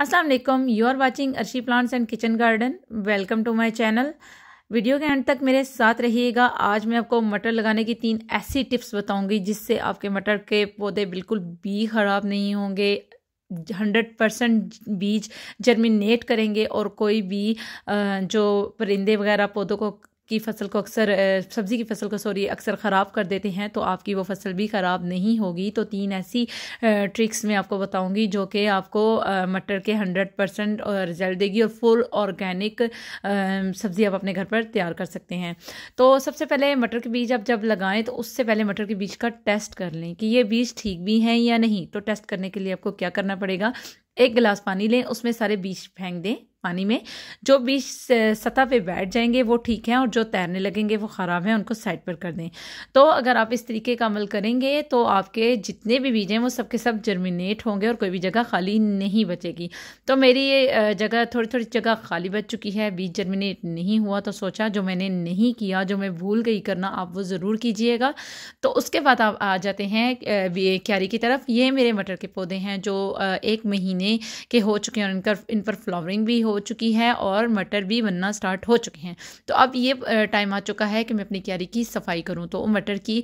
अस्सलाम वालेकुम you are watching Arshi plants and kitchen garden welcome to my channel video के अंत तक मेरे साथ रहिएगा आज मैं आपको मटर लगाने की तीन ऐसी टिप्स बताऊंगी जिससे आपके मटर के पौधे बिल्कुल भी ख़राब नहीं होंगे हंड्रेड परसेंट बीज जर्मिनेट करेंगे और कोई भी जो परिंदे वगैरह पौधों को की फसल को अक्सर सब्ज़ी की फसल को सॉरी अक्सर ख़राब कर देते हैं तो आपकी वो फसल भी ख़राब नहीं होगी तो तीन ऐसी ट्रिक्स मैं आपको बताऊंगी जो कि आपको मटर के हंड्रेड परसेंट रिजल्ट देगी और फुल ऑर्गेनिक सब्ज़ी आप अपने घर पर तैयार कर सकते हैं तो सबसे पहले मटर के बीज आप जब लगाएं तो उससे पहले मटर के बीज का टेस्ट कर लें कि ये बीज ठीक भी हैं या नहीं तो टेस्ट करने के लिए आपको क्या करना पड़ेगा एक गिलास पानी लें उसमें सारे बीज फेंक दें पानी में जो बीच सतह पे बैठ जाएंगे वो ठीक हैं और जो तैरने लगेंगे वो ख़राब हैं उनको साइड पर कर दें तो अगर आप इस तरीके का अमल करेंगे तो आपके जितने भी बीज हैं वो सबके सब जर्मिनेट होंगे और कोई भी जगह खाली नहीं बचेगी तो मेरी ये जगह थोड़ी थोड़ी जगह खाली बच चुकी है बीज जर्मिनेट नहीं हुआ तो सोचा जो मैंने नहीं किया जो मैं भूल गई करना आप वो ज़रूर कीजिएगा तो उसके बाद आप आ जाते हैं क्यारी की तरफ ये मेरे मटर के पौधे हैं जो एक महीने के हो चुके हैं और इनका इन पर फ्लावरिंग भी हो चुकी है और मटर भी बनना स्टार्ट हो चुके हैं तो अब ये टाइम आ चुका है कि मैं अपनी क्यारी की सफाई करूँ तो मटर की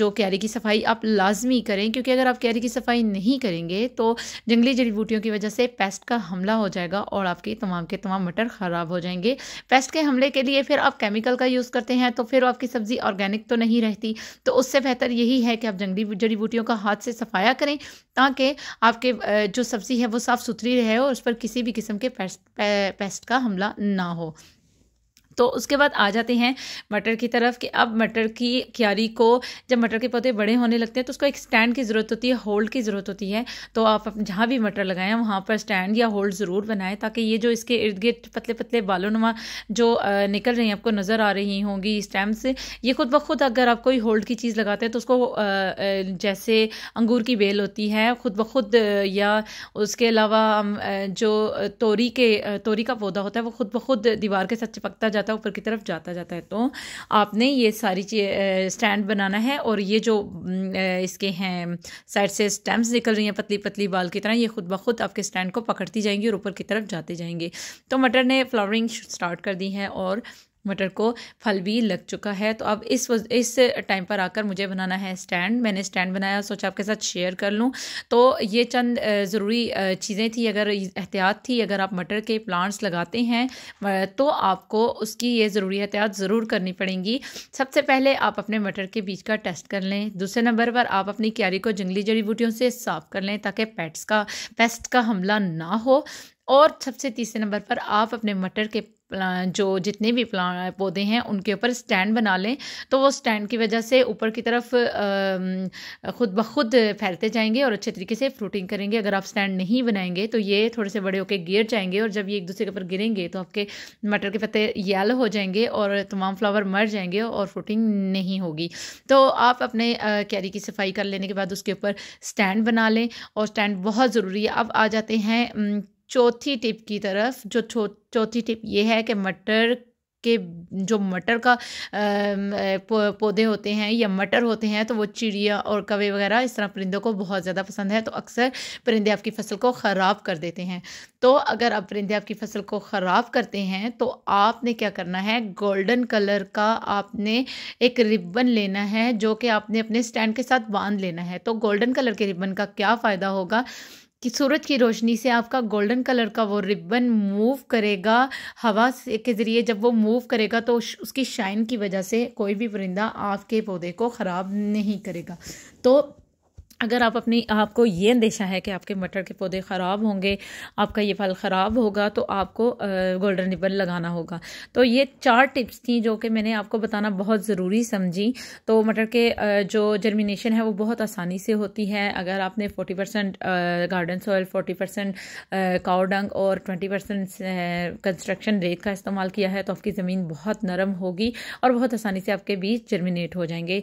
जो क्यारी की सफाई आप लाजमी करें क्योंकि अगर आप क्यारी की सफाई नहीं करेंगे तो जंगली जड़ी बूटियों की वजह से पेस्ट का हमला हो जाएगा और आपके तमाम के तमाम मटर ख़राब हो जाएंगे पेस्ट के हमले के लिए फिर आप केमिकल का यूज़ करते हैं तो फिर आपकी सब्ज़ी ऑर्गेनिक तो नहीं रहती तो उससे बेहतर यही है कि आप जंगली जड़ी बूटियों का हाथ से सफाया करें ताकि आपके जो सब्ज़ी है वो साफ़ सुथरी रहे और उस पर किसी भी किस्म के पेस्ट पेस्ट का हमला ना हो तो उसके बाद आ जाते हैं मटर की तरफ कि अब मटर की क्यारी को जब मटर के पौधे बड़े होने लगते हैं तो उसको एक स्टैंड की ज़रूरत होती है होल्ड की ज़रूरत होती है तो आप जहाँ भी मटर लगाएं वहाँ पर स्टैंड या होल्ड ज़रूर बनाएं ताकि ये जो इसके इर्द गिर्द पतले पतले बालोनुमा जो निकल रही हैं आपको नज़र आ रही होंगी स्टैम से ये खुद ब खुद अगर आप कोई होल्ड की चीज़ लगाते हैं तो उसको जैसे अंगूर की बेल होती है खुद ब खुद या उसके अलावा जो तोरी के तोरी का पौधा होता है वो खुद ब खुद दीवार के साथ चिपकता जाता जाता है ऊपर की तरफ जाता जाता है तो आपने ये सारी स्टैंड बनाना है और ये जो इसके हैं साइड से स्टैम्प्स निकल रही हैं पतली पतली बाल की तरह ये खुद ब खुद आपके स्टैंड को पकड़ती जाएंगी और ऊपर की तरफ जाते जाएंगे तो मटर ने फ्लावरिंग स्टार्ट कर दी है और मटर को फल भी लग चुका है तो अब इस इस टाइम पर आकर मुझे बनाना है स्टैंड मैंने स्टैंड बनाया सोचा आपके साथ शेयर कर लूँ तो ये चंद ज़रूरी चीज़ें थी अगर एहतियात थी अगर आप मटर के प्लांट्स लगाते हैं तो आपको उसकी ये ज़रूरी एहतियात ज़रूर करनी पड़ेंगी सबसे पहले आप अपने मटर के बीज का टेस्ट कर लें दूसरे नंबर पर आप अपनी क्यारी को जंगली जड़ी बूटियों से साफ़ कर लें ताकि पैट्स का पेस्ट का हमला ना हो और सबसे तीसरे नंबर पर आप अपने मटर के जो जितने भी प्ला पौधे हैं उनके ऊपर स्टैंड बना लें तो वो स्टैंड की वजह से ऊपर की तरफ ख़ुद ब खुद फैलते जाएंगे और अच्छे तरीके से फ्रूटिंग करेंगे अगर आप स्टैंड नहीं बनाएंगे तो ये थोड़े से बड़े होकर गिर जाएंगे और जब ये एक दूसरे के ऊपर गिरेंगे तो आपके मटर के पत्ते येलो हो जाएंगे और तमाम फ्लावर मर जाएंगे और फ्रूटिंग नहीं होगी तो आप अपने कैरी की सफाई कर लेने के बाद उसके ऊपर स्टैंड बना लें और स्टैंड बहुत ज़रूरी है अब आ जाते हैं चौथी टिप की तरफ जो चौथी टिप ये है कि मटर के जो मटर का पौधे होते हैं या मटर होते हैं तो वो चिड़िया और कवे वगैरह इस तरह परिंदों को बहुत ज़्यादा पसंद है तो अक्सर परिंदे आपकी फसल को ख़राब कर देते हैं तो अगर आप परिंदे आपकी फसल को ख़राब करते हैं तो आपने क्या करना है गोल्डन कलर का आपने एक रिबन लेना है जो कि आपने अपने स्टैंड के साथ बांध लेना है तो गोल्डन कलर के रिबन का क्या फ़ायदा होगा कि सूरज की रोशनी से आपका गोल्डन कलर का वो रिबन मूव करेगा हवा के ज़रिए जब वो मूव करेगा तो उसकी शाइन की वजह से कोई भी परिंदा आपके पौधे को ख़राब नहीं करेगा तो अगर आप अपनी आपको ये अंदेशा है कि आपके मटर के पौधे ख़राब होंगे आपका ये फल ख़राब होगा तो आपको गोल्डन रिबन लगाना होगा तो ये चार टिप्स थी जो कि मैंने आपको बताना बहुत ज़रूरी समझी तो मटर के जो जर्मिनेशन है वो बहुत आसानी से होती है अगर आपने forty percent garden soil forty percent cow dung और ट्वेंटी परसेंट कंस्ट्रक्शन रेत का इस्तेमाल किया है तो आपकी ज़मीन बहुत नरम होगी और बहुत आसानी से आपके बीज जर्मिनेट हो जाएंगे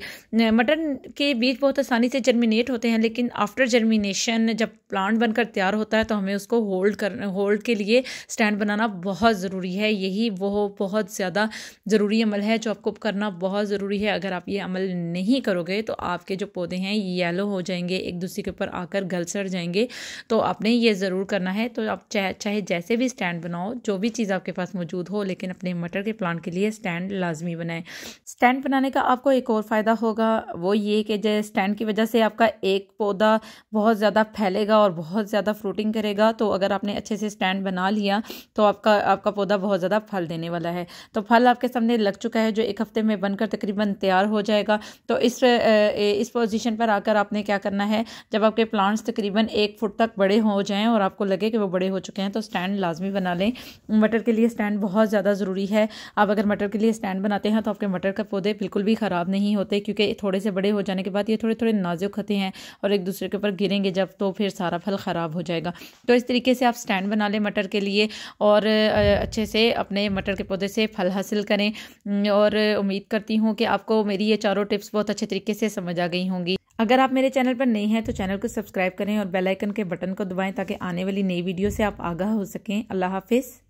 मटर के बीज बहुत आसानी से जर्मिनेट होते हैं लेकिन आफ्टर जर्मिनेशन जब प्लांट बनकर तैयार होता है तो हमें उसको होल्ड कर होल्ड के लिए स्टैंड बनाना बहुत ज़रूरी है यही वो बहुत ज़्यादा ज़रूरी अमल है जो आपको करना बहुत ज़रूरी है अगर आप ये अमल नहीं करोगे तो आपके जो पौधे हैं येलो हो जाएंगे एक दूसरे के ऊपर आकर गल सड़ जाएंगे तो आपने ये ज़रूर करना है तो आप चाहे चाहे जैसे भी स्टैंड बनाओ जो भी चीज़ आपके पास मौजूद हो लेकिन अपने मटर के प्लांट के लिए स्टैंड लाजमी बनाएं स्टैंड बनाने का आपको एक और फ़ायदा होगा वो ये कि स्टैंड की वजह से आपका एक एक पौधा बहुत ज़्यादा फैलेगा और बहुत ज़्यादा फ्रूटिंग करेगा तो अगर आपने अच्छे से स्टैंड बना लिया तो आपका आपका पौधा बहुत ज़्यादा फल देने वाला है तो फल आपके सामने लग चुका है जो एक हफ्ते में बनकर तकरीबन तैयार हो जाएगा तो इस इस पोजीशन पर आकर आपने क्या करना है जब आपके प्लांट्स तकरीबन एक फुट तक बड़े हो जाएं और आपको लगे कि वो बड़े हो चुके हैं तो स्टैंड लाजमी बना लें मटर के लिए स्टैंड बहुत ज़्यादा ज़रूरी है आप अगर मटर के लिए स्टैंड बनाते हैं तो आपके मटर के पौधे बिल्कुल भी ख़राब नहीं होते क्योंकि थोड़े से बड़े हो जाने के बाद ये थोड़े थोड़े नाजुक होते हैं और एक दूसरे के ऊपर गिरेंगे जब तो फिर सारा फल ख़राब हो जाएगा तो इस तरीके से आप स्टैंड बना लें मटर के लिए और अच्छे से अपने मटर के पौधे से फल हासिल करें और उम्मीद करती हूँ कि आपको मेरी ये चारों टिप्स बहुत अच्छे तरीके से समझ आ गई होंगी अगर आप मेरे चैनल पर नए हैं तो चैनल को सब्सक्राइब करें और बेल आइकन के बटन को दबाएं ताकि आने वाली नई वीडियो से आप आगाह हो सकें अल्लाह हाफिज़